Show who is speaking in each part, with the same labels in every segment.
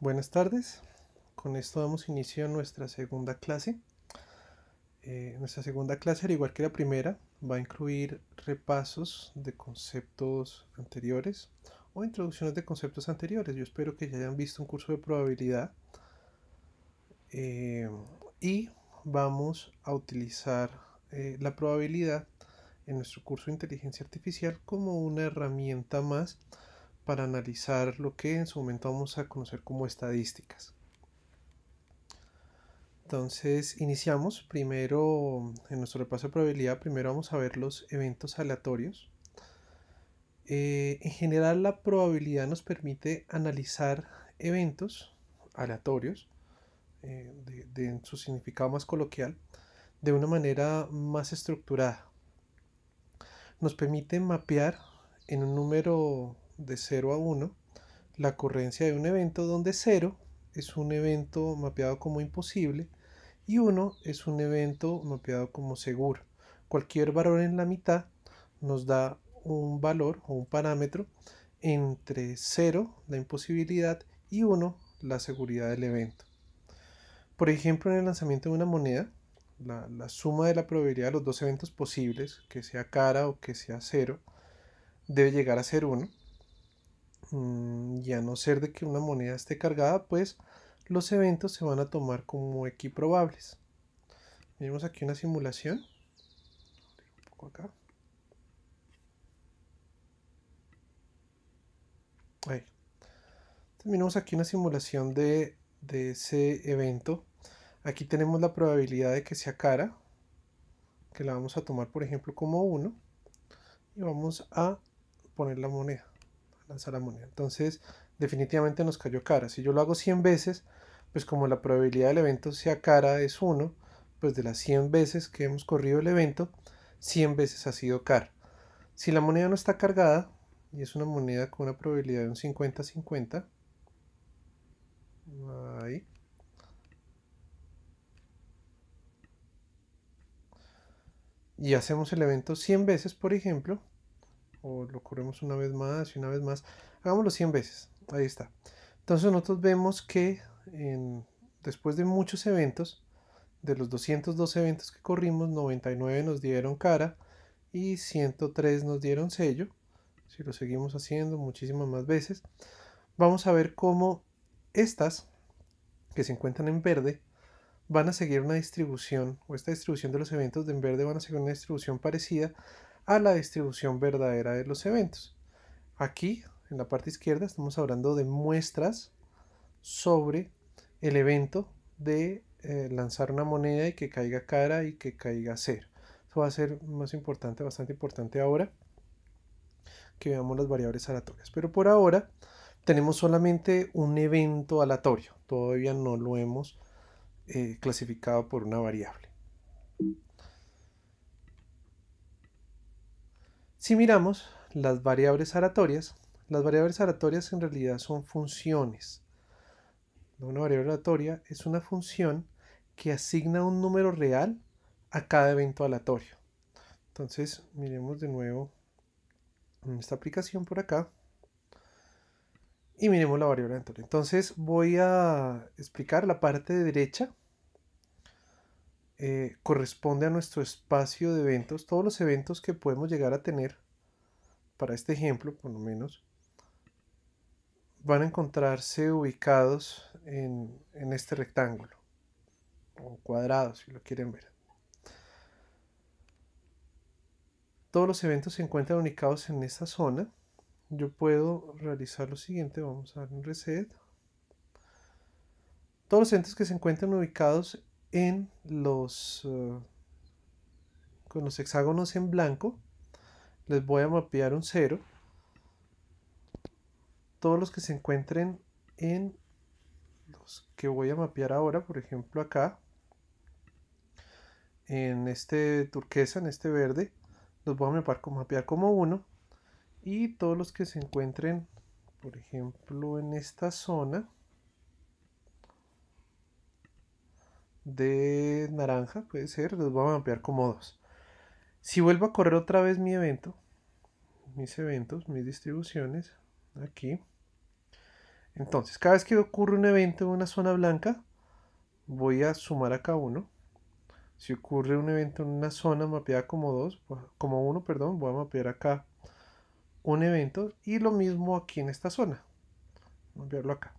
Speaker 1: Buenas tardes, con esto damos inicio a nuestra segunda clase. Eh, nuestra segunda clase, al igual que la primera, va a incluir repasos de conceptos anteriores o introducciones de conceptos anteriores. Yo espero que ya hayan visto un curso de probabilidad. Eh, y vamos a utilizar eh, la probabilidad en nuestro curso de inteligencia artificial como una herramienta más para analizar lo que en su momento vamos a conocer como estadísticas. Entonces iniciamos primero en nuestro repaso de probabilidad, primero vamos a ver los eventos aleatorios. Eh, en general la probabilidad nos permite analizar eventos aleatorios, eh, de, su significado más coloquial, de una manera más estructurada. Nos permite mapear en un número de 0 a 1 la ocurrencia de un evento donde 0 es un evento mapeado como imposible y 1 es un evento mapeado como seguro. Cualquier valor en la mitad nos da un valor o un parámetro entre 0, la imposibilidad, y 1, la seguridad del evento. Por ejemplo, en el lanzamiento de una moneda, la, suma de la probabilidad de los dos eventos posibles, que sea cara o que sea cero, debe llegar a ser 1. Mm, y a no ser de que una moneda esté cargada, pues los eventos se van a tomar como equiprobables. tenemos aquí una simulación. Un acá. Terminamos aquí una simulación de, de ese evento. Aquí tenemos la probabilidad de que sea cara, que la vamos a tomar por ejemplo como 1 y vamos a poner la moneda lanzar la moneda. Entonces, definitivamente nos cayó cara. Si yo lo hago 100 veces, pues como la probabilidad del evento sea cara es 1, pues de las 100 veces que hemos corrido el evento, 100 veces ha sido cara. Si la moneda no está cargada, y es una moneda con una probabilidad de un 50-50, Y hacemos el evento 100 veces, por ejemplo, o lo corremos una vez más y una vez más. Hagámoslo 100 veces. Ahí está. Entonces nosotros vemos que después de muchos eventos, de los 202 eventos que corrimos, 99 nos dieron cara y 103 nos dieron sello. Si lo seguimos haciendo muchísimas más veces, vamos a ver cómo estas que se encuentran en verde van a seguir una distribución, o esta distribución de los eventos de en verde van a seguir una distribución parecida a la distribución verdadera de los eventos. Aquí, en la parte izquierda, estamos hablando de muestras sobre el evento de eh, lanzar una moneda y que caiga cara y que caiga cero. Eso va a ser más importante, bastante importante ahora que veamos las variables aleatorias. Pero por ahora tenemos solamente un evento aleatorio. Todavía no lo hemos eh, clasificado por una variable. Si miramos las variables aleatorias, las variables aleatorias en realidad son funciones. Una variable aleatoria es una función que asigna un número real a cada evento aleatorio. Entonces, miremos de nuevo en esta aplicación por acá y miremos la variable aleatoria. Entonces, voy a explicar la parte de derecha eh, corresponde a nuestro espacio de eventos, todos los eventos que podemos llegar a tener, para este ejemplo por lo menos, van a encontrarse ubicados en, en este rectángulo, o cuadrado si lo quieren ver. Todos los eventos se encuentran ubicados en esta zona. Yo puedo realizar lo siguiente, vamos a dar un reset. Todos los eventos que se encuentran ubicados en los eh, con los hexágonos en blanco les voy a mapear un 0 todos los que se encuentren en los que voy a mapear ahora por ejemplo acá en este turquesa en este verde los voy a mapear, mapear como uno y todos los que se encuentren por ejemplo en esta zona de naranja, puede ser, los voy a mapear como dos. Si vuelvo a correr otra vez mi evento, mis eventos, mis distribuciones, aquí. Entonces, cada vez que ocurre un evento en una zona blanca, voy a sumar acá uno. Si ocurre un evento en una zona mapeada como dos, pues, como uno, perdón, voy a mapear acá un evento y lo mismo aquí en esta zona. Voy a mapearlo acá.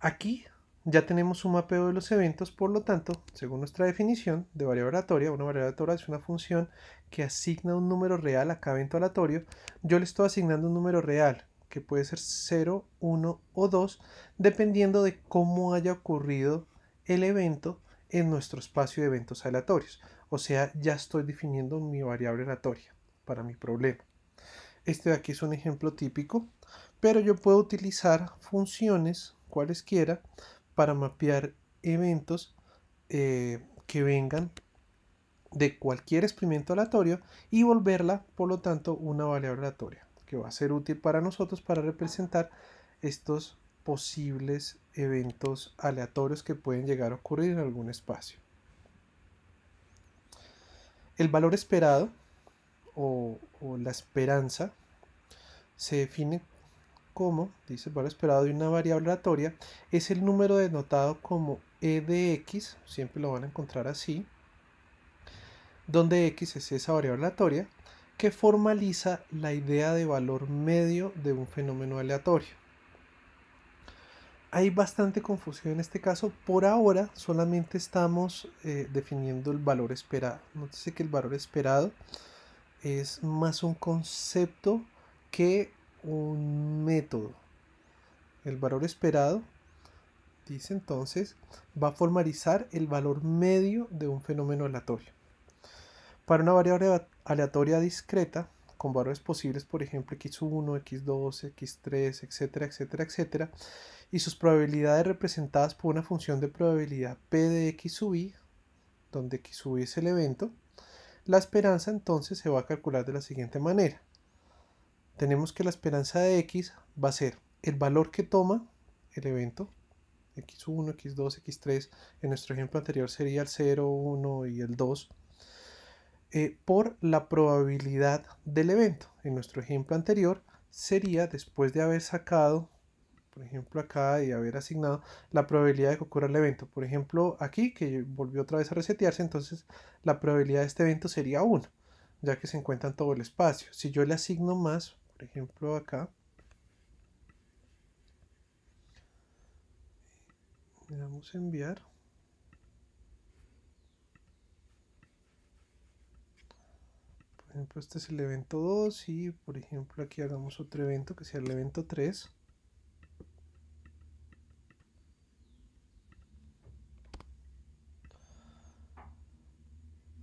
Speaker 1: Aquí ya tenemos un mapeo de los eventos, por lo tanto, según nuestra definición de variable aleatoria, una variable aleatoria es una función que asigna un número real a cada evento aleatorio. Yo le estoy asignando un número real, que puede ser 0, 1 o 2, dependiendo de cómo haya ocurrido el evento en nuestro espacio de eventos aleatorios. O sea, ya estoy definiendo mi variable aleatoria para mi problema. Este de aquí es un ejemplo típico, pero yo puedo utilizar funciones cualesquiera para mapear eventos eh, que vengan de cualquier experimento aleatorio y volverla, por lo tanto, una variable aleatoria, que va a ser útil para nosotros para representar estos posibles eventos aleatorios que pueden llegar a ocurrir en algún espacio. El valor esperado o, o la esperanza se define como, dice el valor esperado de una variable aleatoria, es el número denotado como e de x, siempre lo van a encontrar así, donde x es esa variable aleatoria, que formaliza la idea de valor medio de un fenómeno aleatorio. Hay bastante confusión en este caso, por ahora solamente estamos eh, definiendo el valor esperado. Nótese que el valor esperado es más un concepto que un método. El valor esperado, dice entonces, va a formalizar el valor medio de un fenómeno aleatorio. Para una variable aleatoria discreta, con valores posibles, por ejemplo, x1, x2, x3, etcétera, etcétera, etcétera, y sus probabilidades representadas por una función de probabilidad p de x sub i, donde x sub i es el evento, la esperanza entonces se va a calcular de la siguiente manera tenemos que la esperanza de x va a ser el valor que toma el evento, x1, x2, x3, en nuestro ejemplo anterior sería el 0, 1 y el 2, eh, por la probabilidad del evento. En nuestro ejemplo anterior sería después de haber sacado, por ejemplo acá y haber asignado la probabilidad de que ocurra el evento. Por ejemplo aquí que volvió otra vez a resetearse, entonces la probabilidad de este evento sería 1, ya que se encuentra en todo el espacio. Si yo le asigno más, ejemplo acá le damos a enviar por ejemplo este es el evento 2 y por ejemplo aquí hagamos otro evento que sea el evento 3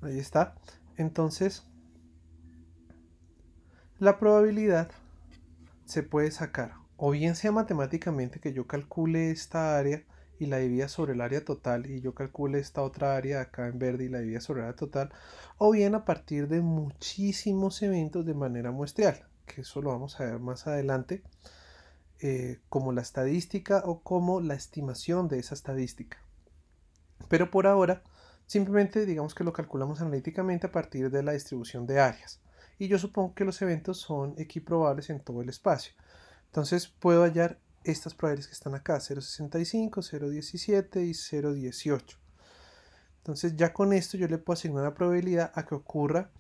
Speaker 1: ahí está entonces la probabilidad se puede sacar o bien sea matemáticamente que yo calcule esta área y la divida sobre el área total y yo calcule esta otra área acá en verde y la divida sobre la área total o bien a partir de muchísimos eventos de manera muestral que eso lo vamos a ver más adelante eh, como la estadística o como la estimación de esa estadística pero por ahora simplemente digamos que lo calculamos analíticamente a partir de la distribución de áreas y yo supongo que los eventos son equiprobables en todo el espacio. Entonces puedo hallar estas probabilidades que están acá, 0.65, 0.17 y 0.18. Entonces ya con esto yo le puedo asignar una probabilidad a que ocurra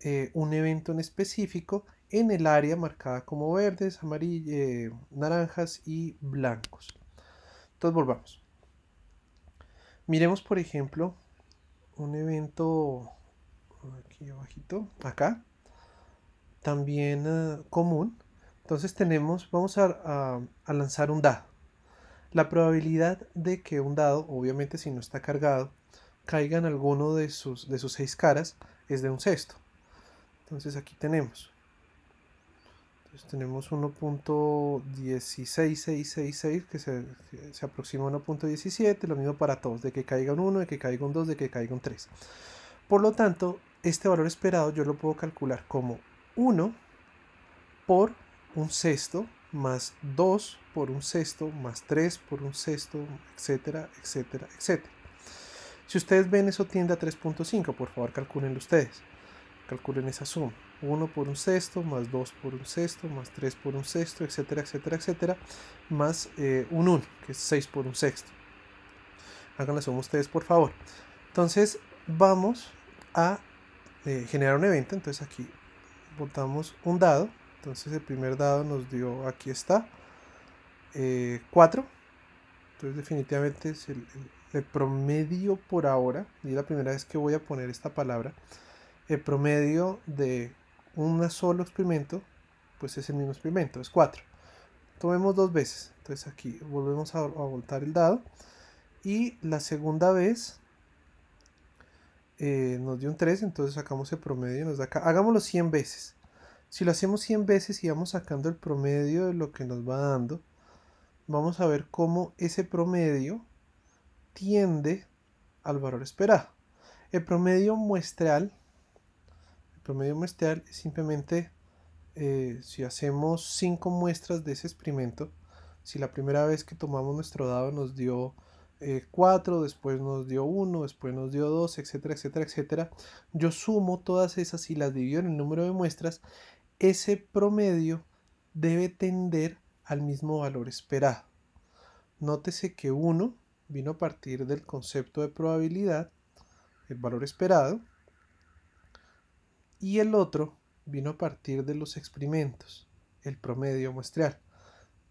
Speaker 1: eh, un evento en específico en el área marcada como verdes, amarillas, eh, naranjas y blancos. Entonces volvamos. Miremos por ejemplo un evento aquí abajito, acá, también eh, común. Entonces tenemos, vamos a, lanzar un dado. La probabilidad de que un dado, obviamente si no está cargado, caiga en alguno de sus, de sus seis caras es de un sexto. Entonces aquí tenemos. tenemos 1.16666 que se, se aproxima a 1.17, lo mismo para todos, de que caiga un 1, de que caiga un 2, de que caiga un 3. Por lo tanto, este valor esperado yo lo puedo calcular como 1 por un sexto más 2 por un sexto más 3 por un sexto, etcétera, etcétera, etcétera. Si ustedes ven eso tiende a 3.5, por favor calculenlo ustedes. Calculen esa suma. 1 por un sexto, más 2 por un sexto, más 3 por un sexto, etcétera, etcétera, etcétera, más eh, un 1, que es 6 por un sexto. Hagan la suma ustedes, por favor. Entonces, vamos a eh, generar un evento. Entonces, aquí botamos un dado. Entonces el primer dado nos dio, aquí está, 4. Eh, Entonces definitivamente es el, promedio por ahora, y la primera vez que voy a poner esta palabra, el promedio de un solo experimento, pues es el mismo experimento, es 4. Tomemos dos veces. Entonces aquí volvemos a, a voltar el dado. Y la segunda vez eh, nos dio un 3, entonces sacamos el promedio y nos da acá. Hagámoslo 100 veces. Si lo hacemos 100 veces y vamos sacando el promedio de lo que nos va dando, vamos a ver cómo ese promedio tiende al valor esperado. El promedio muestral, el promedio muestral es simplemente eh, si hacemos 5 muestras de ese experimento, si la primera vez que tomamos nuestro dado nos dio 4, eh, después nos dio 1, después nos dio 2, etcétera, etcétera, etcétera. Yo sumo todas esas y las divido en el número de muestras. Ese promedio debe tender al mismo valor esperado. Nótese que uno vino a partir del concepto de probabilidad, el valor esperado, y el otro vino a partir de los experimentos, el promedio muestral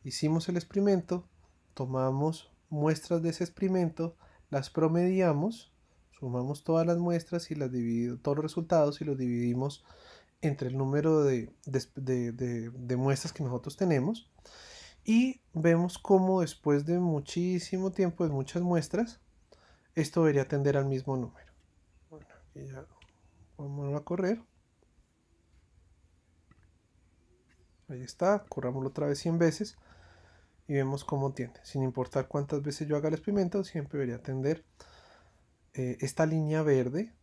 Speaker 1: Hicimos el experimento, tomamos muestras de ese experimento, las promediamos, sumamos todas las muestras y las dividimos, todos los resultados y los dividimos entre el número de, muestras que nosotros tenemos y vemos cómo después de muchísimo tiempo, de muchas muestras, esto debería tender al mismo número. Bueno, aquí ya vamos a correr. Ahí está, corrámoslo otra vez 100 veces y vemos cómo tiende. Sin importar cuántas veces yo haga el experimento, siempre debería tender eh, esta línea verde,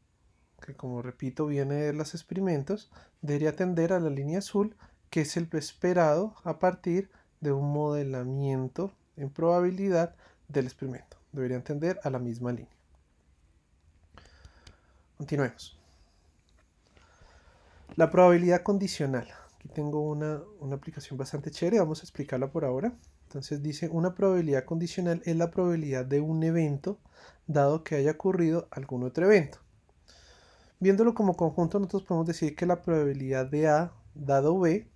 Speaker 1: que como repito viene de los experimentos, debería tender a la línea azul, que es el esperado a partir de un modelamiento en probabilidad del experimento. Debería tender a la misma línea. Continuemos. La probabilidad condicional. Aquí tengo una, una aplicación bastante chévere, vamos a explicarla por ahora. Entonces dice, una probabilidad condicional es la probabilidad de un evento dado que haya ocurrido algún otro evento. Viéndolo como conjunto, nosotros podemos decir que la probabilidad de A dado B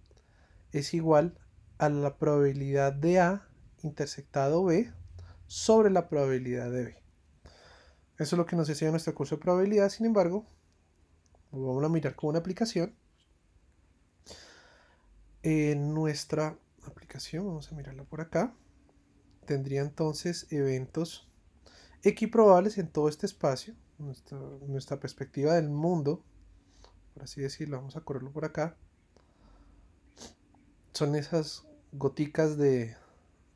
Speaker 1: es igual a la probabilidad de A intersectado B sobre la probabilidad de B. Eso es lo que nos decía nuestro curso de probabilidad, sin embargo, vamos a mirar con una aplicación. En nuestra aplicación, vamos a mirarla por acá, tendría entonces eventos equiprobables en todo este espacio, nuestra, perspectiva del mundo, por así decirlo, vamos a correrlo por acá, son esas goticas de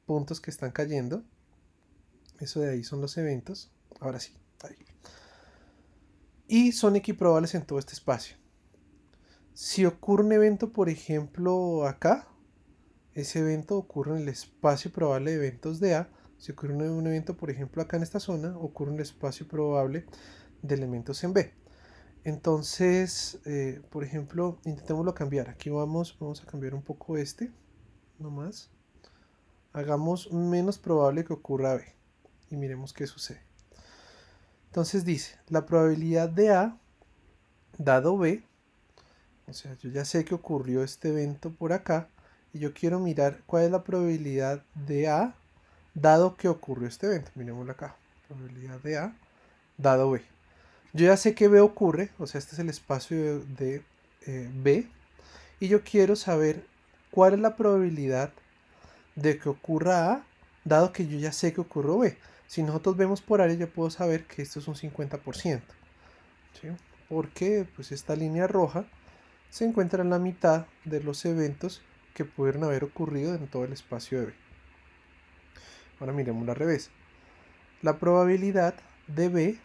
Speaker 1: puntos que están cayendo, eso de ahí son los eventos, ahora sí, ahí. Y son equiprobables en todo este espacio. Si ocurre un evento, por ejemplo, acá, ese evento ocurre en el espacio probable de eventos de A. Si ocurre un evento, por ejemplo, acá en esta zona, ocurre en el espacio probable de elementos en B. Entonces, eh, por ejemplo, intentémoslo cambiar. Aquí vamos, vamos a cambiar un poco este, no más. Hagamos menos probable que ocurra B y miremos qué sucede. Entonces dice, la probabilidad de A dado B, o sea, yo ya sé que ocurrió este evento por acá, y yo quiero mirar cuál es la probabilidad de A dado que ocurrió este evento. Miremoslo acá. Probabilidad de A dado B. Yo ya sé que B ocurre, o sea, este es el espacio de, eh, B. Y yo quiero saber cuál es la probabilidad de que ocurra A, dado que yo ya sé que ocurrió B. Si nosotros vemos por área, yo puedo saber que esto es un 50%. ¿sí? Porque pues esta línea roja se encuentra en la mitad de los eventos que pudieron haber ocurrido en todo el espacio de B. Ahora miremos la revés. La probabilidad de B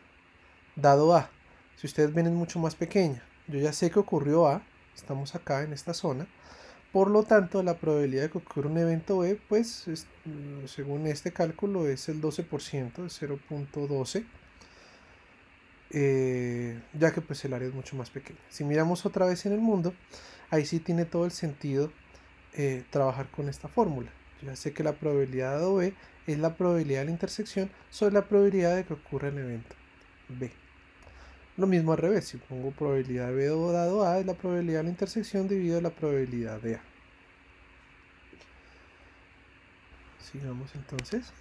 Speaker 1: dado A. Si ustedes ven es mucho más pequeña. Yo ya sé que ocurrió A, estamos acá en esta zona. Por lo tanto, la probabilidad de que ocurra un evento B, pues mm, según este cálculo es el 12%, 0.12, eh, ya que pues el área es mucho más pequeña. Si miramos otra vez en el mundo, ahí sí tiene todo el sentido eh, trabajar con esta fórmula. ya sé que la probabilidad de B es la probabilidad de la intersección sobre la probabilidad de que ocurra el evento B. Lo mismo al revés, si pongo probabilidad de B dado A es la probabilidad de la intersección dividido la probabilidad de A. Sigamos entonces.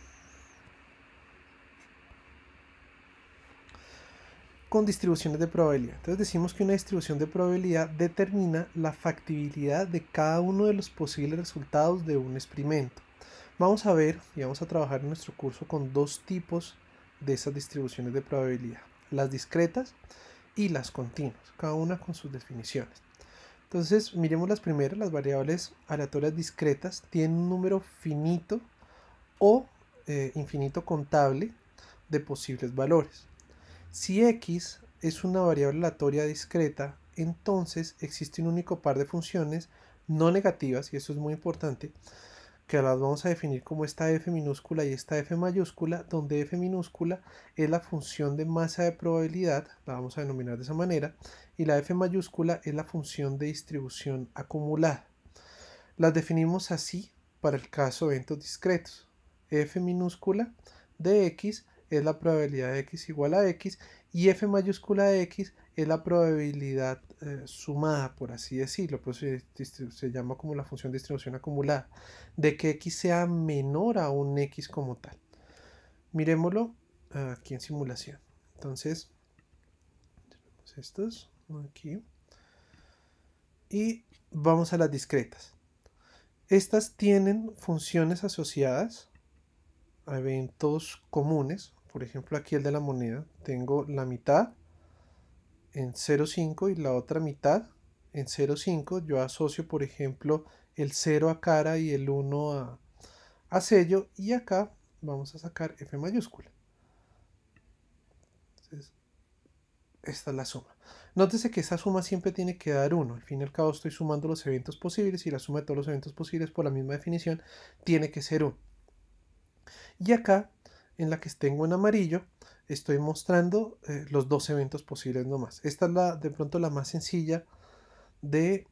Speaker 1: con distribuciones de probabilidad. Entonces decimos que una distribución de probabilidad determina la factibilidad de cada uno de los posibles resultados de un experimento. Vamos a ver y vamos a trabajar en nuestro curso con dos tipos de esas distribuciones de probabilidad, las discretas y las continuas, cada una con sus definiciones. Entonces, miremos las primeras, las variables aleatorias discretas tienen un número finito o eh, infinito contable de posibles valores. Si x es una variable aleatoria discreta, entonces existe un único par de funciones no negativas, y eso es muy importante, que las vamos a definir como esta f minúscula y esta f mayúscula, donde f minúscula es la función de masa de probabilidad, la vamos a denominar de esa manera, y la f mayúscula es la función de distribución acumulada. Las definimos así para el caso de eventos discretos. f minúscula de x es la probabilidad de x igual a x y f mayúscula de x es la probabilidad eh, sumada, por así decirlo, pues se, se, llama como la función de distribución acumulada, de que x sea menor a un x como tal. Miremoslo eh, aquí en simulación. Entonces, tenemos estos aquí. Y vamos a las discretas. Estas tienen funciones asociadas a eventos comunes, por ejemplo aquí el de la moneda, tengo la mitad en 0,5 y la otra mitad en 0,5. Yo asocio, por ejemplo, el 0 a cara y el 1 a, sello. Y acá vamos a sacar F mayúscula. esta es la suma. Nótese que esa suma siempre tiene que dar 1. Al fin y al cabo estoy sumando los eventos posibles y la suma de todos los eventos posibles por la misma definición tiene que ser 1. Y acá en la que tengo en amarillo, estoy mostrando eh, los dos eventos posibles nomás. Esta es la, de pronto la más sencilla de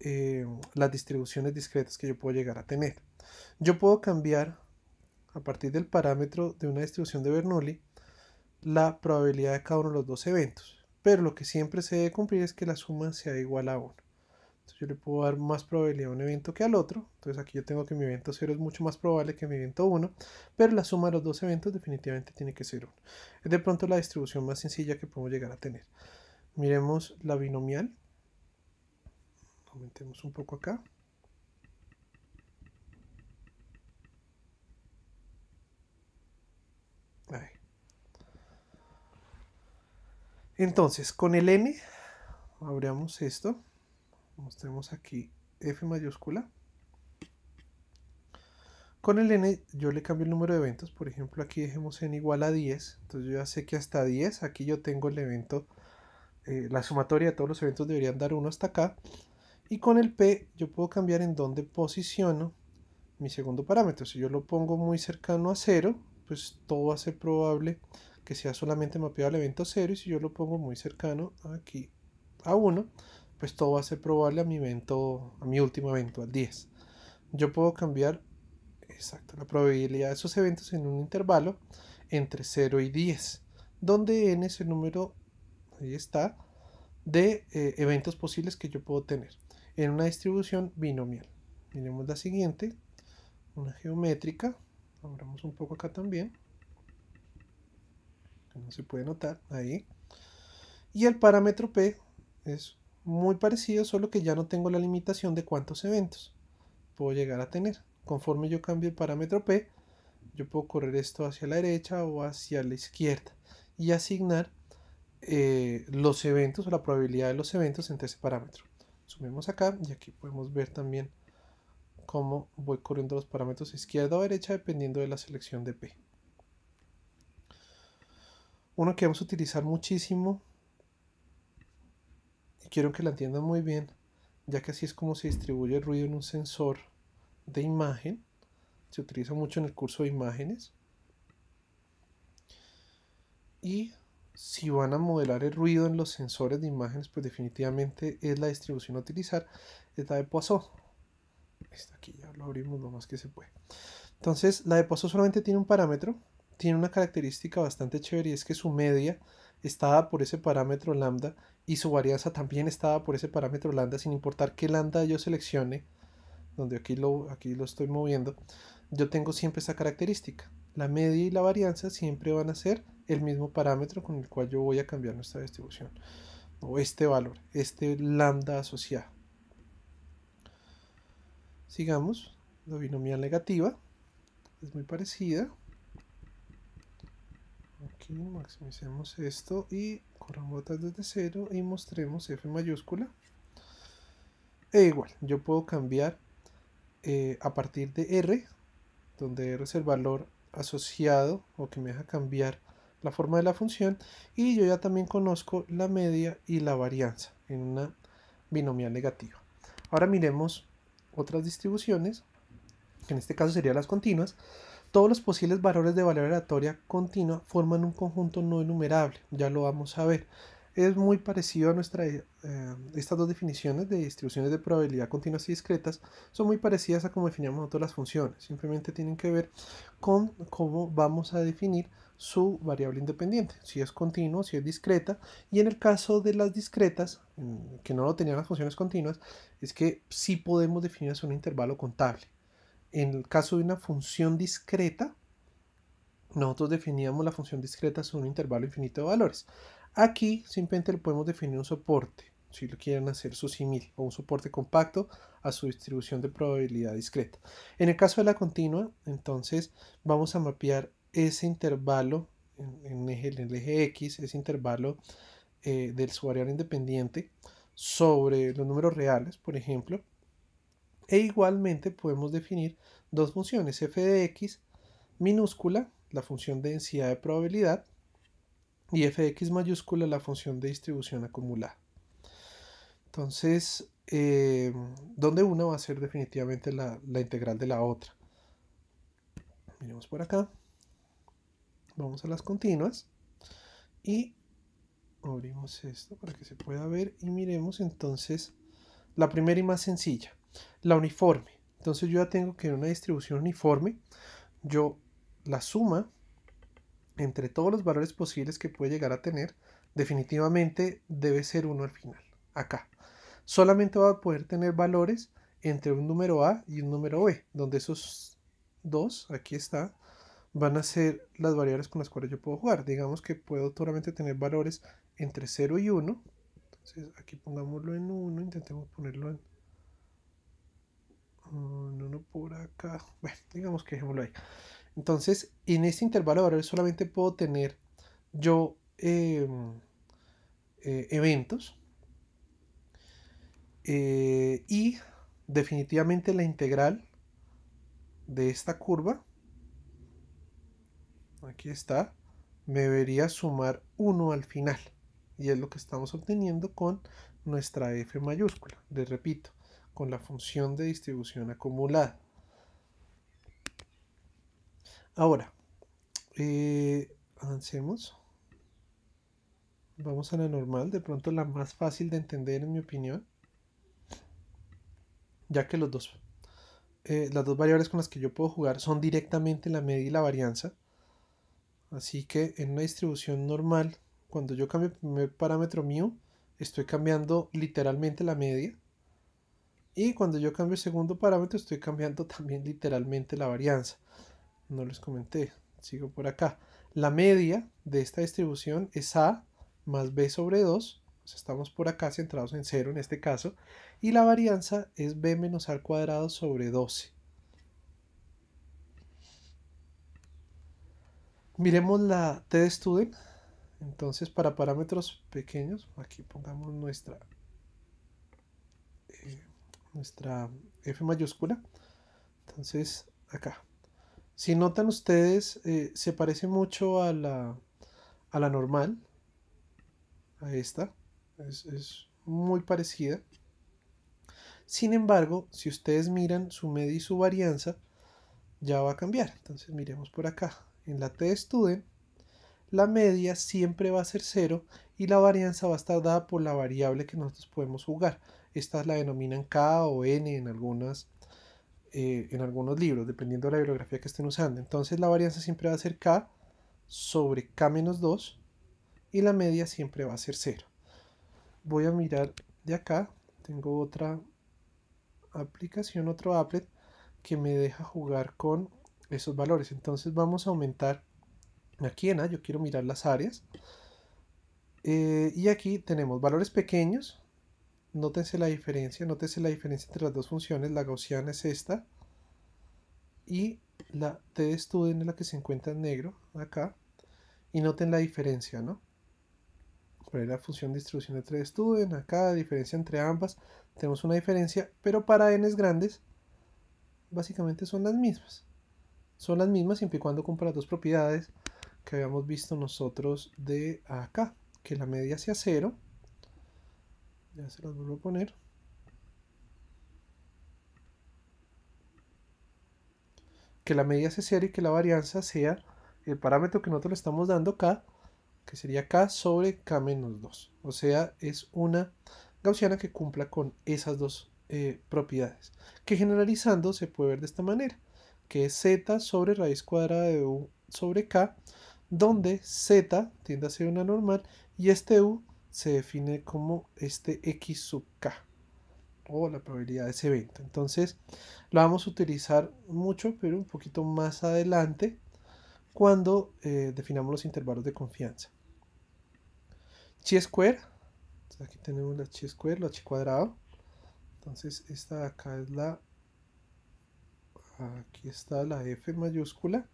Speaker 1: eh, las distribuciones discretas que yo puedo llegar a tener. Yo puedo cambiar a partir del parámetro de una distribución de Bernoulli la probabilidad de cada uno de los dos eventos, pero lo que siempre se debe cumplir es que la suma sea igual a 1. Entonces yo le puedo dar más probabilidad a un evento que al otro. Entonces aquí yo tengo que mi evento 0 es mucho más probable que mi evento 1, pero la suma de los dos eventos definitivamente tiene que ser 1. Es de pronto la distribución más sencilla que podemos llegar a tener. Miremos la binomial. Aumentemos un poco acá. Ahí. Entonces, con el n, abramos esto mostremos aquí F mayúscula. Con el n yo le cambio el número de eventos, por ejemplo aquí dejemos n igual a 10, entonces yo ya sé que hasta 10 aquí yo tengo el evento, eh, la sumatoria de todos los eventos deberían dar 1 hasta acá, y con el p yo puedo cambiar en dónde posiciono mi segundo parámetro, si yo lo pongo muy cercano a 0, pues todo va a ser probable que sea solamente mapeado al evento 0, y si yo lo pongo muy cercano aquí a 1, pues todo va a ser probable a mi evento, a mi último evento, al 10. Yo puedo cambiar exacto, la probabilidad de esos eventos en un intervalo entre 0 y 10, donde n es el número, ahí está, de eh, eventos posibles que yo puedo tener en una distribución binomial. Miremos la siguiente, una geométrica, abramos un poco acá también, no se puede notar, ahí. Y el parámetro p es muy parecido, solo que ya no tengo la limitación de cuántos eventos puedo llegar a tener. Conforme yo cambie el parámetro P, yo puedo correr esto hacia la derecha o hacia la izquierda y asignar eh, los eventos o la probabilidad de los eventos entre ese parámetro. Sumemos acá y aquí podemos ver también cómo voy corriendo los parámetros izquierda o derecha dependiendo de la selección de P. Uno que vamos a utilizar muchísimo quiero que la entiendan muy bien, ya que así es como se distribuye el ruido en un sensor de imagen. Se utiliza mucho en el curso de imágenes. Y si van a modelar el ruido en los sensores de imágenes, pues definitivamente es la distribución a utilizar, es la de Poisson. Esta aquí, ya lo abrimos lo más que se puede. Entonces, la de Poisson solamente tiene un parámetro, tiene una característica bastante chévere y es que su media está dada por ese parámetro lambda y su varianza también estaba por ese parámetro lambda, sin importar qué lambda yo seleccione, donde aquí lo, aquí lo estoy moviendo, yo tengo siempre esa característica. La media y la varianza siempre van a ser el mismo parámetro con el cual yo voy a cambiar nuestra distribución. O este valor, este lambda asociado. Sigamos, la binomial negativa es muy parecida. Aquí maximicemos esto y desde cero y mostremos F mayúscula e igual, yo puedo cambiar eh, a partir de R, donde R es el valor asociado o que me deja cambiar la forma de la función y yo ya también conozco la media y la varianza en una binomial negativa. Ahora miremos otras distribuciones, que en este caso serían las continuas, todos los posibles valores de valor aleatoria continua forman un conjunto no enumerable, ya lo vamos a ver. Es muy parecido a nuestra, eh, estas dos definiciones de distribuciones de probabilidad continuas y discretas son muy parecidas a cómo definimos todas las funciones, simplemente tienen que ver con cómo vamos a definir su variable independiente, si es continuo, si es discreta, y en el caso de las discretas, mm, que no lo tenían las funciones continuas, es que sí podemos definir un intervalo contable en el caso de una función discreta, nosotros definíamos la función discreta sobre un intervalo infinito de valores. Aquí simplemente le podemos definir un soporte, si lo quieren hacer su simil, o un soporte compacto a su distribución de probabilidad discreta. En el caso de la continua, entonces vamos a mapear ese intervalo en, el eje X, ese intervalo eh, del su independiente sobre los números reales, por ejemplo, e igualmente podemos definir dos funciones f de x minúscula, la función de densidad de probabilidad, y f de x mayúscula, la función de distribución acumulada. Entonces, eh, donde una va a ser definitivamente la, la integral de la otra. Miremos por acá. Vamos a las continuas. Y abrimos esto para que se pueda ver. Y miremos entonces la primera y más sencilla la uniforme. Entonces yo ya tengo que en una distribución uniforme, yo la suma entre todos los valores posibles que puede llegar a tener, definitivamente debe ser 1 al final, acá. Solamente va a poder tener valores entre un número A y un número B, donde esos dos, aquí está, van a ser las variables con las cuales yo puedo jugar. Digamos que puedo totalmente tener valores entre 0 y 1. Entonces aquí pongámoslo en 1, intentemos ponerlo en no, por acá. Bueno, digamos que dejémoslo ahí. Entonces, en este intervalo ahora solamente puedo tener yo em, eh, eventos. Eh, y definitivamente la integral de esta curva, aquí está, me debería sumar 1 al final. Y es lo que estamos obteniendo con nuestra F mayúscula. Les repito, con la función de distribución acumulada. Ahora, eh, avancemos. Vamos a la normal, de pronto la más fácil de entender en mi opinión, ya que los dos, eh, las dos variables con las que yo puedo jugar son directamente la media y la varianza. Así que en una distribución normal, cuando yo cambio el primer parámetro mío, estoy cambiando literalmente la media y cuando yo cambio el segundo parámetro estoy cambiando también literalmente la varianza. No les comenté, sigo por acá. La media de esta distribución es A más B sobre 2. estamos por acá centrados en 0 en este caso. Y la varianza es B menos A cuadrado sobre 12. Miremos la T de Student. Entonces para parámetros pequeños, aquí pongamos nuestra nuestra F mayúscula. Entonces, acá. Si notan ustedes, eh, se parece mucho a la, a la normal. A esta. Es, muy parecida. Sin embargo, si ustedes miran su media y su varianza, ya va a cambiar. Entonces miremos por acá. En la T student, la media siempre va a ser 0 y la varianza va a estar dada por la variable que nosotros podemos jugar. Estas la denominan K o N en, algunas, eh, en algunos libros, dependiendo de la bibliografía que estén usando. Entonces la varianza siempre va a ser K sobre K menos 2 y la media siempre va a ser 0. Voy a mirar de acá, tengo otra aplicación, otro applet que me deja jugar con esos valores. Entonces vamos a aumentar aquí en A, yo quiero mirar las áreas. Eh, y aquí tenemos valores pequeños, Nótense la diferencia, la diferencia entre las dos funciones, la gaussiana es esta y la T de Student es la que se encuentra en negro, acá, y noten la diferencia, ¿no? Por la función de distribución de de Student, acá, la diferencia entre ambas, tenemos una diferencia, pero para n grandes, básicamente son las mismas. Son las mismas siempre y cuando cumplan las dos propiedades que habíamos visto nosotros de acá, que la media sea cero ya se vuelvo a poner que la medida sea y que la varianza sea el parámetro que nosotros le estamos dando k que sería k sobre k menos 2 o sea es una gaussiana que cumpla con esas dos eh, propiedades que generalizando se puede ver de esta manera que es z sobre raíz cuadrada de u sobre k donde z tiende a ser una normal y este u se define como este X sub K o la probabilidad de ese evento. Entonces lo vamos a utilizar mucho, pero un poquito más adelante cuando eh, definamos los intervalos de confianza. Chi-square, aquí tenemos la chi-square, la chi cuadrado. Entonces esta de acá es la, aquí está la F mayúscula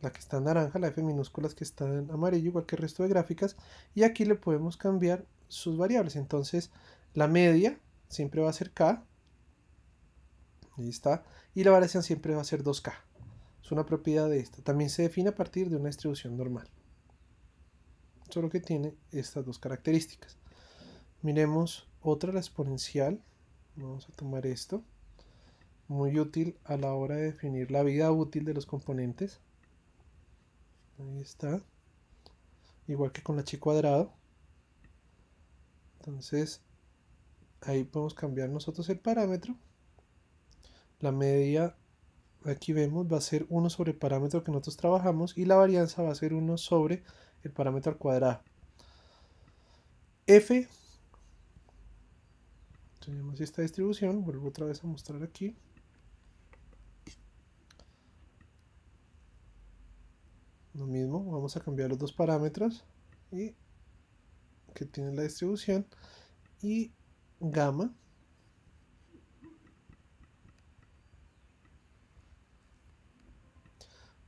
Speaker 1: la que está en naranja, la F minúscula que está en amarillo, igual que el resto de gráficas, y aquí le podemos cambiar sus variables. Entonces, la media siempre va a ser K, ahí está, y la variación siempre va a ser 2K. Es una propiedad de esta. También se define a partir de una distribución normal. Solo que tiene estas dos características. Miremos otra, la exponencial. Vamos a tomar esto. Muy útil a la hora de definir la vida útil de los componentes. Ahí está. Igual que con la chi cuadrado. Entonces, ahí podemos cambiar nosotros el parámetro. La media, aquí vemos, va a ser 1 sobre el parámetro que nosotros trabajamos y la varianza va a ser 1 sobre el parámetro al cuadrado. F, tenemos esta distribución, vuelvo otra vez a mostrar aquí, lo mismo vamos a cambiar los dos parámetros y que tiene la distribución y gamma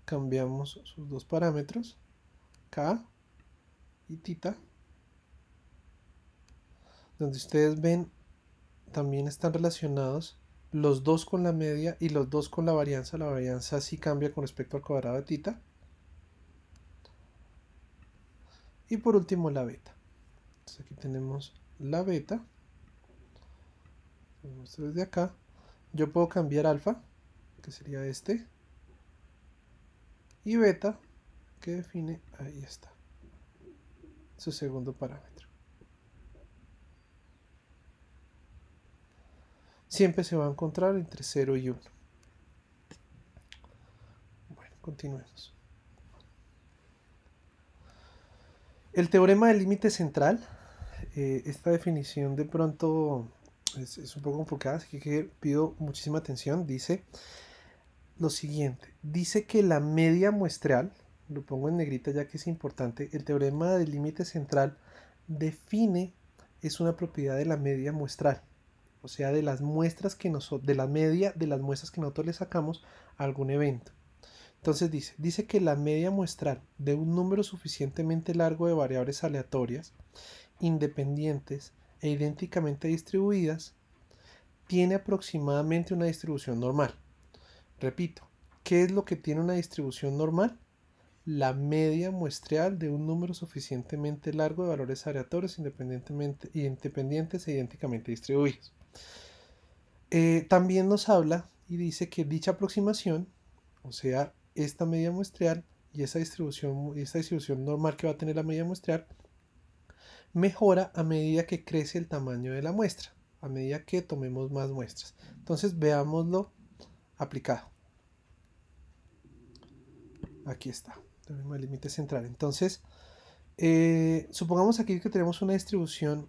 Speaker 1: cambiamos sus dos parámetros k y tita donde ustedes ven también están relacionados los dos con la media y los dos con la varianza la varianza sí cambia con respecto al cuadrado de tita y por último la beta entonces aquí tenemos la beta desde acá yo puedo cambiar alfa que sería este y beta que define ahí está su segundo parámetro siempre se va a encontrar entre 0 y 1 bueno continuemos El teorema del límite central, eh, esta definición de pronto es, un poco complicada, así que pido muchísima atención, dice lo siguiente, dice que la media muestral, lo pongo en negrita ya que es importante, el teorema del límite central define, es una propiedad de la media muestral, o sea, de las muestras que nosotros, de la media de las muestras que nosotros le sacamos a algún evento. Entonces dice, dice que la media muestral de un número suficientemente largo de variables aleatorias, independientes e idénticamente distribuidas, tiene aproximadamente una distribución normal. Repito, ¿qué es lo que tiene una distribución normal? La media muestral de un número suficientemente largo de valores aleatorios independientemente, independientes e idénticamente distribuidos. Eh, también nos habla y dice que dicha aproximación, o sea, esta media muestral y esa distribución, esta distribución normal que va a tener la media muestral mejora a medida que crece el tamaño de la muestra, a medida que tomemos más muestras. Entonces veámoslo aplicado. Aquí está, el límite central. Entonces, eh, supongamos aquí que tenemos una distribución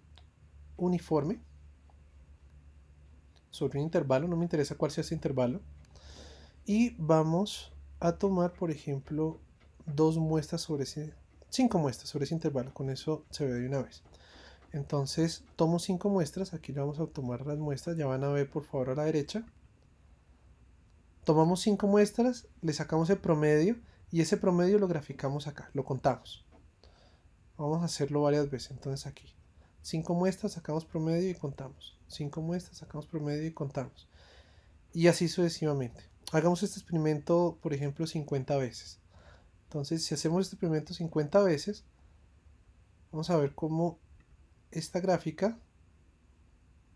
Speaker 1: uniforme sobre un intervalo, no me interesa cuál sea ese intervalo. Y vamos a tomar, por ejemplo, dos muestras sobre ese, cinco muestras sobre ese intervalo, con eso se ve de una vez. Entonces tomo cinco muestras, aquí le vamos a tomar las muestras, ya van a ver por favor a la derecha. Tomamos cinco muestras, le sacamos el promedio y ese promedio lo graficamos acá, lo contamos. Vamos a hacerlo varias veces, entonces aquí. cinco muestras, sacamos promedio y contamos. 5 muestras, sacamos promedio y contamos. Y así sucesivamente. Hagamos este experimento, por ejemplo, 50 veces. Entonces, si hacemos este experimento 50 veces, vamos a ver cómo esta gráfica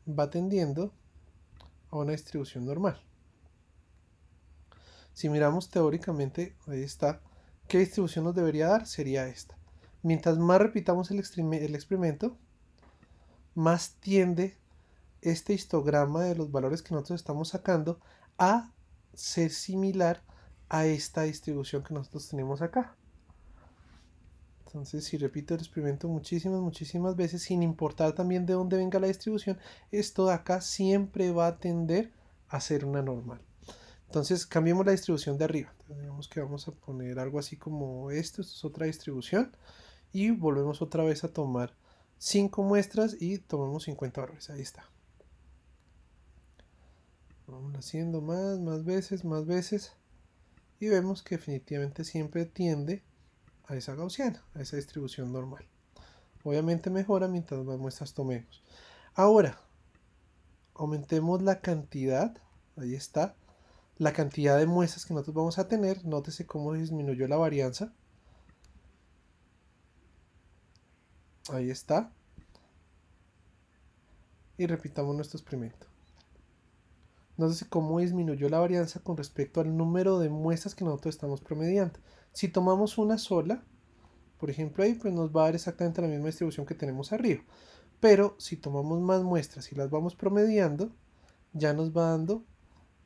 Speaker 1: va tendiendo a una distribución normal. Si miramos teóricamente, ahí está, ¿qué distribución nos debería dar? Sería esta. Mientras más repitamos el, el experimento, más tiende este histograma de los valores que nosotros estamos sacando a ser similar a esta distribución que nosotros tenemos acá. Entonces, si repito el experimento muchísimas, muchísimas veces, sin importar también de dónde venga la distribución, esto de acá siempre va a tender a ser una normal. Entonces, cambiemos la distribución de arriba. Entonces, digamos que vamos a poner algo así como esto, es otra distribución. Y volvemos otra vez a tomar 5 muestras y tomamos 50 valores. Ahí está. Vamos haciendo más, más veces, más veces. Y vemos que definitivamente siempre tiende a esa gaussiana, a esa distribución normal. Obviamente mejora mientras más muestras tomemos. Ahora, aumentemos la cantidad. Ahí está. La cantidad de muestras que nosotros vamos a tener. Nótese cómo disminuyó la varianza. Ahí está. Y repitamos nuestro experimento. No sé ¿cómo disminuyó la varianza con respecto al número de muestras que nosotros estamos promediando? Si tomamos una sola, por ejemplo ahí, pues nos va a dar exactamente la misma distribución que tenemos arriba. Pero si tomamos más muestras y las vamos promediando, ya nos va dando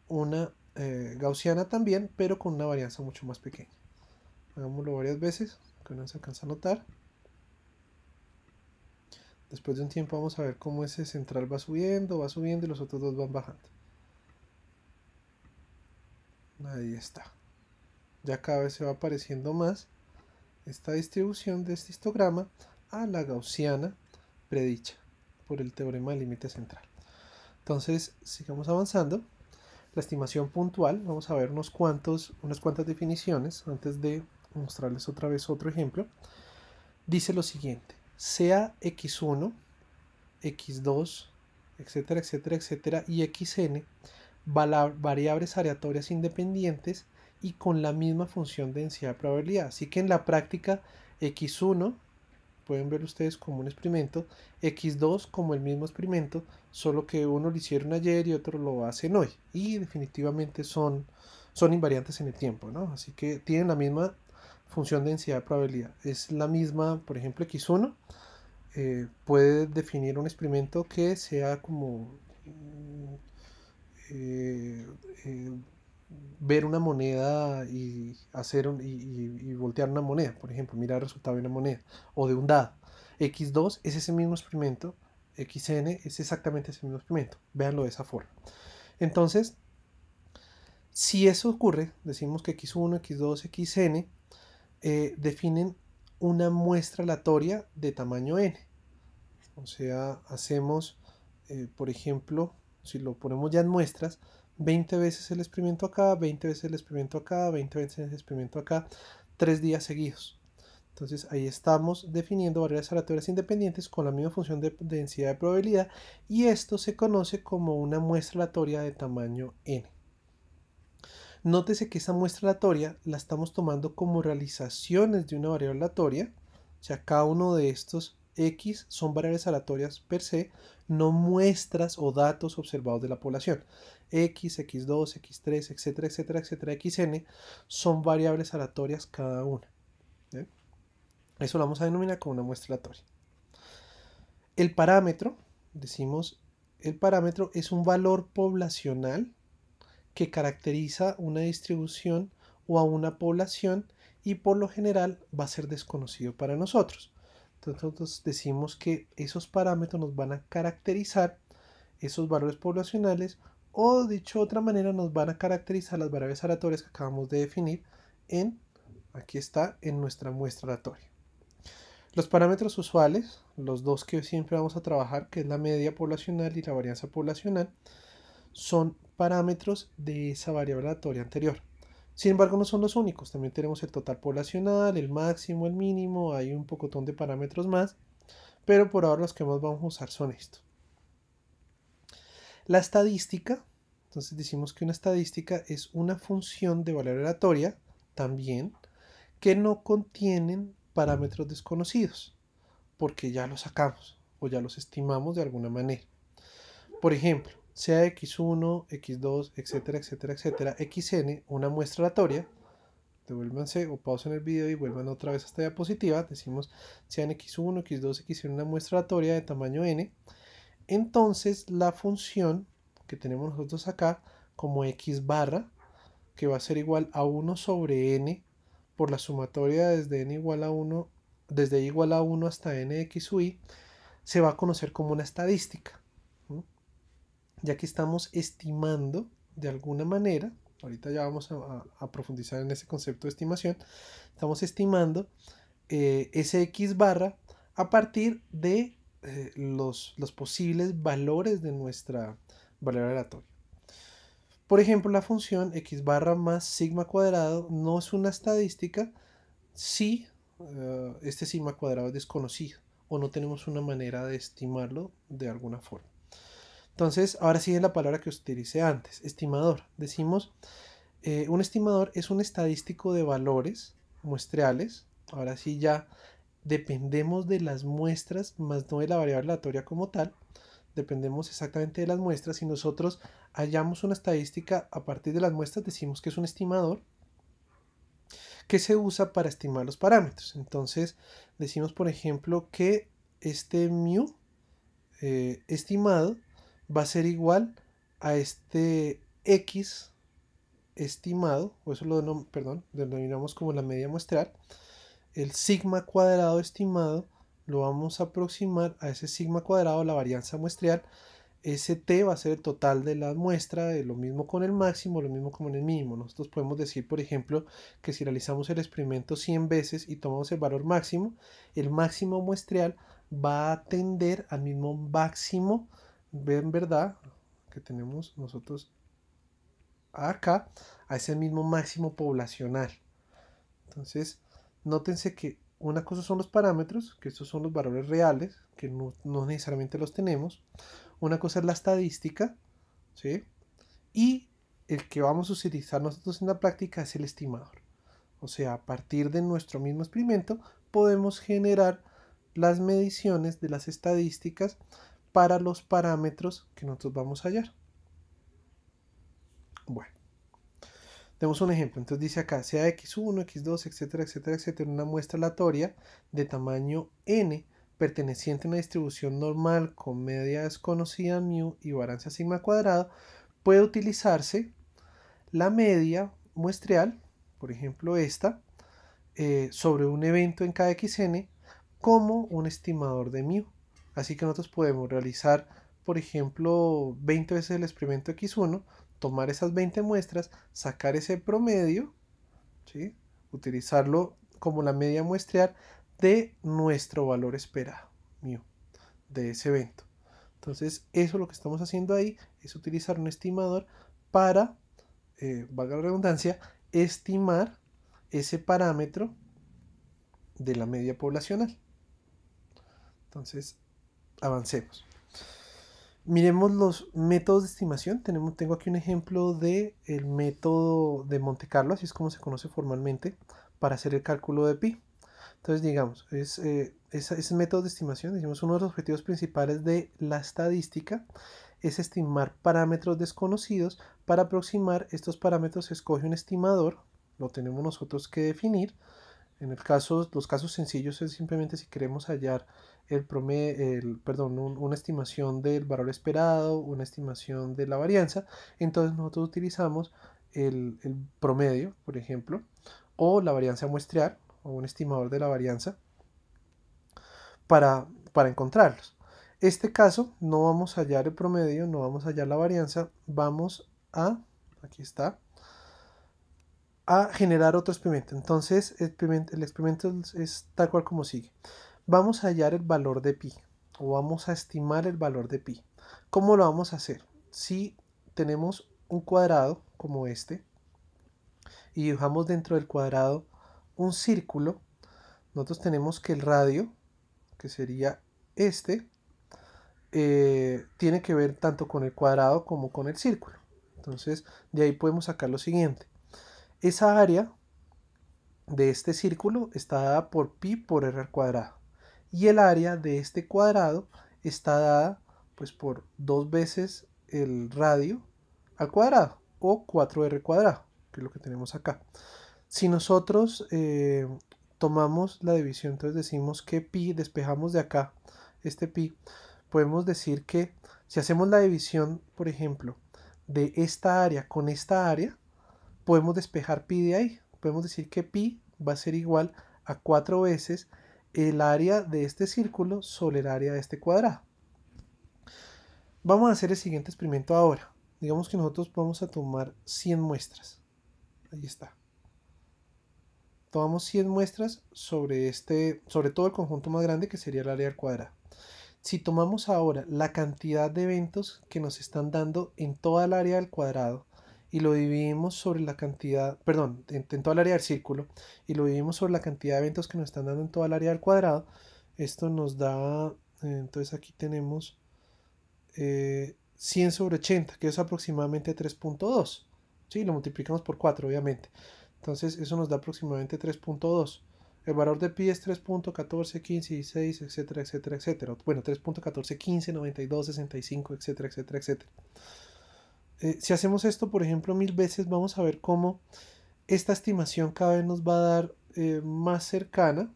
Speaker 1: una eh, gaussiana también, pero con una varianza mucho más pequeña. Hagámoslo varias veces, que no se alcanza a notar. Después de un tiempo vamos a ver cómo ese central va subiendo, va subiendo y los otros dos van bajando. Ahí está. Ya cada vez se va apareciendo más esta distribución de este histograma a la gaussiana predicha por el teorema del límite central. Entonces, sigamos avanzando. La estimación puntual, vamos a ver unos cuantos, unas cuantas definiciones antes de mostrarles otra vez otro ejemplo. Dice lo siguiente, sea x1, x2, etcétera, etcétera, etcétera, y xn variables aleatorias independientes y con la misma función de densidad de probabilidad. Así que en la práctica x1, pueden ver ustedes como un experimento, x2 como el mismo experimento, solo que uno lo hicieron ayer y otro lo hacen hoy. Y definitivamente son, son invariantes en el tiempo, ¿no? Así que tienen la misma función de densidad de probabilidad. Es la misma, por ejemplo, x1 eh, puede definir un experimento que sea como mm, eh, eh, ver una moneda y hacer un, y, voltear una moneda, por ejemplo, mirar el resultado de una moneda o de un dado. X2 es ese mismo experimento, XN es exactamente ese mismo experimento, véanlo de esa forma. Entonces, si eso ocurre, decimos que X1, X2, XN definen una muestra aleatoria de tamaño n. O sea, hacemos, eh, por ejemplo, si lo ponemos ya en muestras, 20 veces el experimento acá, 20 veces el experimento acá, 20 veces el experimento acá, tres días seguidos. Entonces ahí estamos definiendo variables aleatorias independientes con la misma función de densidad de probabilidad y esto se conoce como una muestra aleatoria de tamaño n. Nótese que esa muestra aleatoria la estamos tomando como realizaciones de una variable aleatoria, o sea, cada uno de estos x son variables aleatorias per se, no muestras o datos observados de la población. x, x2, x3, etcétera, etcétera, etcétera, xn son variables aleatorias cada una. Eso lo vamos a denominar como una muestra aleatoria. El parámetro, decimos, el parámetro es un valor poblacional que caracteriza una distribución o a una población y por lo general va a ser desconocido para nosotros. Entonces decimos que esos parámetros nos van a caracterizar esos valores poblacionales o dicho de otra manera nos van a caracterizar las variables aleatorias que acabamos de definir en, aquí está, en nuestra muestra aleatoria. Los parámetros usuales, los dos que siempre vamos a trabajar, que es la media poblacional y la varianza poblacional, son parámetros de esa variable aleatoria anterior. Sin embargo, no son los únicos, también tenemos el total poblacional, el máximo, el mínimo, hay un pocotón de parámetros más, pero por ahora los que más vamos a usar son estos. La estadística, entonces decimos que una estadística es una función de valor aleatoria, también, que no contienen parámetros desconocidos, porque ya los sacamos o ya los estimamos de alguna manera. Por ejemplo, sea X1, X2, etcétera, etcétera, etcétera, XN, una muestra aleatoria, devuélvanse o pausen el video y vuelvan otra vez a esta diapositiva, decimos sean X1, X2, Xn, una muestra aleatoria de tamaño N, entonces la función que tenemos nosotros acá como X barra, que va a ser igual a 1 sobre N por la sumatoria desde N igual a 1, desde igual a 1 hasta NXUI, se va a conocer como una estadística ya que estamos estimando de alguna manera, ahorita ya vamos a, profundizar en ese concepto de estimación, estamos estimando eh, ese x barra a partir de eh, los, posibles valores de nuestra valor aleatoria. Por ejemplo, la función x barra más sigma cuadrado no es una estadística si eh, este sigma cuadrado es desconocido o no tenemos una manera de estimarlo de alguna forma. Entonces, ahora sí es la palabra que utilicé antes, estimador. Decimos, eh, un estimador es un estadístico de valores muestreales. Ahora sí ya dependemos de las muestras, más no de la variable aleatoria como tal. Dependemos exactamente de las muestras. Si nosotros hallamos una estadística a partir de las muestras, decimos que es un estimador que se usa para estimar los parámetros. Entonces, decimos, por ejemplo, que este mu eh, estimado va a ser igual a este X estimado, o eso lo denominamos como la media muestral, el sigma cuadrado estimado lo vamos a aproximar a ese sigma cuadrado, la varianza muestral, ese t va a ser el total de la muestra, lo mismo con el máximo, lo mismo con el mínimo. Nosotros podemos decir, por ejemplo, que si realizamos el experimento 100 veces y tomamos el valor máximo, el máximo muestral va a tender al mismo máximo ven verdad que tenemos nosotros acá a ese mismo máximo poblacional. Entonces, nótense que una cosa son los parámetros, que estos son los valores reales, que no, no necesariamente los tenemos. Una cosa es la estadística, ¿sí? Y el que vamos a utilizar nosotros en la práctica es el estimador. O sea, a partir de nuestro mismo experimento podemos generar las mediciones de las estadísticas para los parámetros que nosotros vamos a hallar. Bueno, demos un ejemplo. Entonces dice acá, sea x1, x2, etcétera, etcétera, etcétera, una muestra aleatoria de tamaño n perteneciente a una distribución normal con media desconocida mu y varianza sigma cuadrada, puede utilizarse la media muestreal, por ejemplo esta, eh, sobre un evento en cada xn como un estimador de mu. Así que nosotros podemos realizar, por ejemplo, 20 veces el experimento X1, tomar esas 20 muestras, sacar ese promedio, ¿sí? utilizarlo como la media muestrear de nuestro valor esperado, mío, de ese evento. Entonces, eso lo que estamos haciendo ahí es utilizar un estimador para, eh, valga la redundancia, estimar ese parámetro de la media poblacional. Entonces, avancemos. Miremos los métodos de estimación. Tenemos, tengo aquí un ejemplo del el método de Monte Carlo, así es como se conoce formalmente, para hacer el cálculo de pi. Entonces, digamos, eh, es, método de estimación, decimos, uno de los objetivos principales de la estadística es estimar parámetros desconocidos. Para aproximar estos parámetros se escoge un estimador, lo tenemos nosotros que definir. En el caso, los casos sencillos es simplemente si queremos hallar el promedio, perdón, una estimación del valor esperado, una estimación de la varianza, entonces nosotros utilizamos el, promedio, por ejemplo, o la varianza muestrear o un estimador de la varianza, para, para encontrarlos. Este caso no vamos a hallar el promedio, no vamos a hallar la varianza, vamos a, aquí está, a generar otro experimento. Entonces, el el experimento es tal cual como sigue vamos a hallar el valor de pi o vamos a estimar el valor de pi. ¿Cómo lo vamos a hacer? Si tenemos un cuadrado como este y dibujamos dentro del cuadrado un círculo, nosotros tenemos que el radio, que sería este, eh, tiene que ver tanto con el cuadrado como con el círculo. Entonces, de ahí podemos sacar lo siguiente. Esa área de este círculo está dada por pi por r al cuadrado y el área de este cuadrado está dada pues por dos veces el radio al cuadrado o 4r cuadrado que es lo que tenemos acá si nosotros eh, tomamos la división entonces decimos que pi despejamos de acá este pi podemos decir que si hacemos la división por ejemplo de esta área con esta área podemos despejar pi de ahí podemos decir que pi va a ser igual a cuatro veces el área de este círculo sobre el área de este cuadrado. Vamos a hacer el siguiente experimento ahora. Digamos que nosotros vamos a tomar 100 muestras. Ahí está. Tomamos 100 muestras sobre, este, sobre todo el conjunto más grande que sería el área del cuadrado. Si tomamos ahora la cantidad de eventos que nos están dando en toda el área del cuadrado y lo dividimos sobre la cantidad, perdón, en, toda el área del círculo y lo dividimos sobre la cantidad de eventos que nos están dando en toda el área del cuadrado, esto nos da, eh, entonces aquí tenemos 100 eh, sobre 80, que es aproximadamente 3.2. ¿sí? Lo multiplicamos por 4, obviamente. Entonces eso nos da aproximadamente 3.2. El valor de pi es 3.14, 15, 16, etcétera, etcétera, etcétera. Bueno, 3.14, 15, 92, 65, etcétera, etcétera, etcétera. Eh, si hacemos esto, por ejemplo, mil veces, vamos a ver cómo esta estimación cada vez nos va a dar eh, más cercana,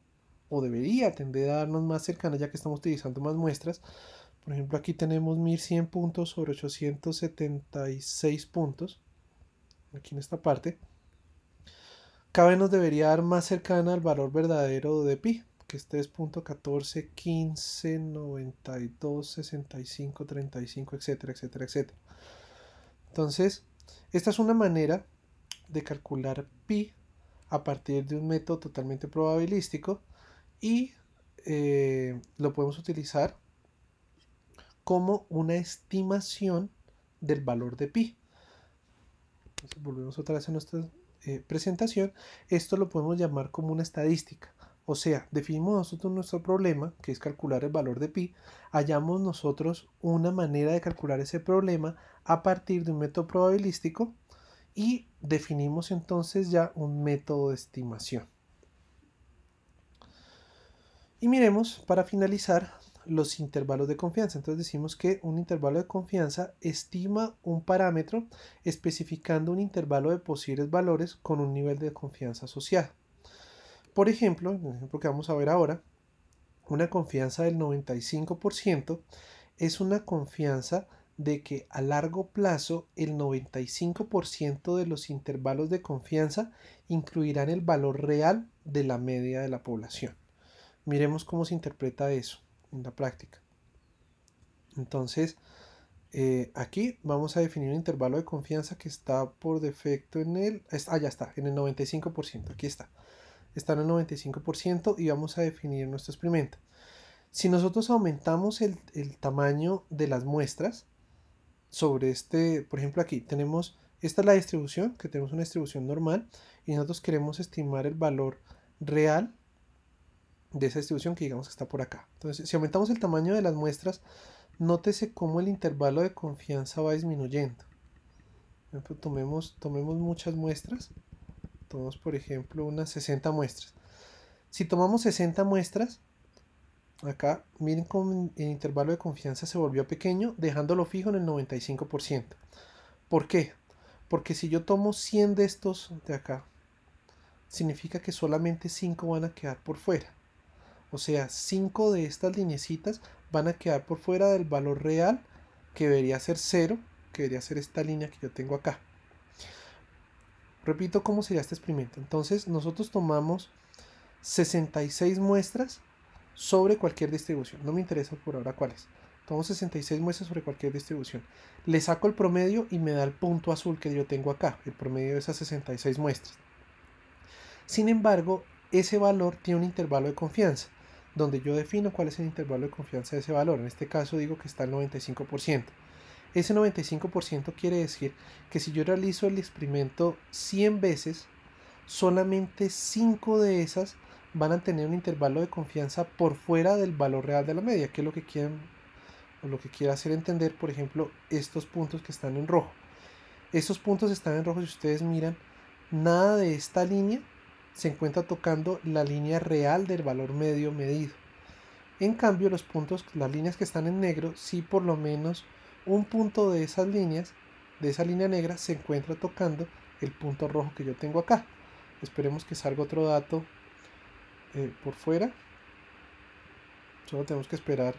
Speaker 1: o debería tender a darnos más cercana, ya que estamos utilizando más muestras. Por ejemplo, aquí tenemos 1100 puntos sobre 876 puntos, aquí en esta parte. Cada vez nos debería dar más cercana al valor verdadero de pi, que es 3.14, 15, 92, 65, 35, etcétera, etcétera, etcétera. Entonces, esta es una manera de calcular pi a partir de un método totalmente probabilístico y eh, lo podemos utilizar como una estimación del valor de pi. volvemos otra vez a nuestra eh, presentación. Esto lo podemos llamar como una estadística. O sea, definimos nosotros nuestro problema, que es calcular el valor de pi, hallamos nosotros una manera de calcular ese problema a partir de un método probabilístico y definimos entonces ya un método de estimación. Y miremos, para finalizar, los intervalos de confianza. Entonces decimos que un intervalo de confianza estima un parámetro especificando un intervalo de posibles valores con un nivel de confianza asociado. Por ejemplo, en el ejemplo que vamos a ver ahora, una confianza del 95% es una confianza de que a largo plazo el 95% de los intervalos de confianza incluirán el valor real de la media de la población. Miremos cómo se interpreta eso en la práctica. Entonces, eh, aquí vamos a definir un intervalo de confianza que está por defecto en el... Ah, ya está, en el 95%, aquí está están al 95% y vamos a definir nuestro experimento. Si nosotros aumentamos el, tamaño de las muestras sobre este, por ejemplo aquí tenemos, esta es la distribución, que tenemos una distribución normal y nosotros queremos estimar el valor real de esa distribución que digamos que está por acá. Entonces, si aumentamos el tamaño de las muestras, nótese cómo el intervalo de confianza va disminuyendo. Por tomemos, tomemos muchas muestras Tomamos, por ejemplo, unas 60 muestras. Si tomamos 60 muestras, acá miren cómo el intervalo de confianza se volvió pequeño, dejándolo fijo en el 95%. ¿Por qué? Porque si yo tomo 100 de estos de acá, significa que solamente 5 van a quedar por fuera. O sea, 5 de estas linecitas van a quedar por fuera del valor real que debería ser 0, que debería ser esta línea que yo tengo acá. Repito cómo sería este experimento. Entonces nosotros tomamos 66 muestras sobre cualquier distribución. No me interesa por ahora cuáles. Tomo 66 muestras sobre cualquier distribución. Le saco el promedio y me da el punto azul que yo tengo acá, el promedio de esas 66 muestras. Sin embargo, ese valor tiene un intervalo de confianza, donde yo defino cuál es el intervalo de confianza de ese valor. En este caso digo que está al 95%. Ese 95% quiere decir que si yo realizo el experimento 100 veces, solamente 5 de esas van a tener un intervalo de confianza por fuera del valor real de la media, que es lo que quieren lo que quiere hacer entender, por ejemplo, estos puntos que están en rojo. Estos puntos están en rojo si ustedes miran, nada de esta línea se encuentra tocando la línea real del valor medio medido. En cambio, los puntos, las líneas que están en negro, sí por lo menos un punto de esas líneas, de esa línea negra, se encuentra tocando el punto rojo que yo tengo acá. Esperemos que salga otro dato eh, por fuera. Solo tenemos que esperar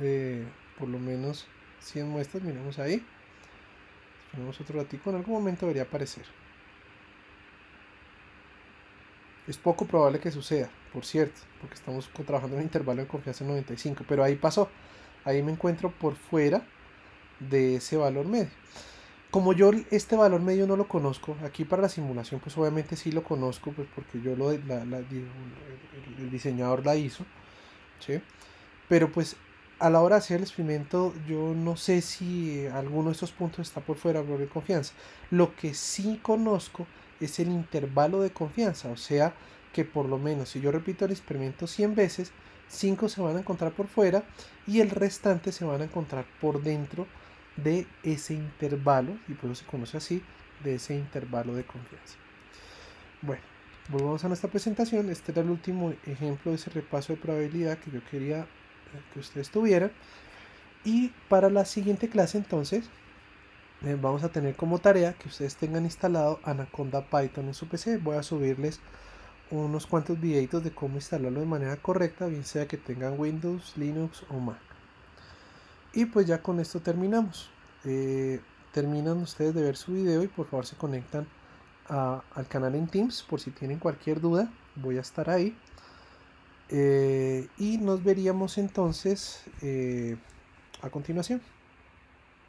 Speaker 1: eh, por lo menos 100 muestras. Miremos ahí. Esperemos otro ratito En algún momento debería aparecer. Es poco probable que suceda, por cierto, porque estamos trabajando en un intervalo de confianza 95. Pero ahí pasó. Ahí me encuentro por fuera de ese valor medio. Como yo este valor medio no lo conozco, aquí para la simulación pues obviamente sí lo conozco, pues porque yo lo, el diseñador la hizo, Pero pues a la hora de hacer el experimento yo no sé si alguno de estos puntos está por fuera de confianza. Lo que sí conozco es el intervalo de confianza, o sea que por lo menos si yo repito el experimento 100 veces, 5 se van a encontrar por fuera y el restante se van a encontrar por dentro de ese intervalo, y por eso se conoce así, de ese intervalo de confianza. Bueno, volvamos a nuestra presentación. Este era el último ejemplo de ese repaso de probabilidad que yo quería eh, que ustedes tuvieran. Y para la siguiente clase entonces eh, vamos a tener como tarea que ustedes tengan instalado Anaconda Python en su PC. Voy a subirles unos cuantos videitos de cómo instalarlo de manera correcta, bien sea que tengan Windows, Linux o Mac. Y pues ya con esto terminamos. Eh, terminan ustedes de ver su video y por favor se conectan al canal en Teams por si tienen cualquier duda. Voy a estar ahí. Eh, y nos veríamos entonces eh, a continuación.